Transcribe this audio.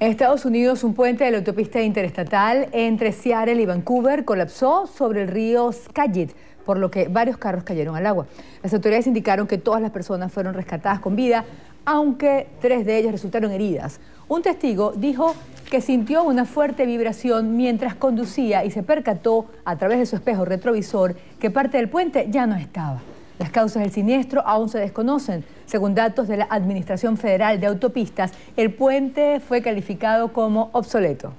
En Estados Unidos, un puente de la autopista interestatal entre Seattle y Vancouver colapsó sobre el río Skagit, por lo que varios carros cayeron al agua. Las autoridades indicaron que todas las personas fueron rescatadas con vida, aunque tres de ellas resultaron heridas. Un testigo dijo que sintió una fuerte vibración mientras conducía y se percató a través de su espejo retrovisor que parte del puente ya no estaba. Las causas del siniestro aún se desconocen. Según datos de la Administración Federal de Autopistas, el puente fue calificado como obsoleto.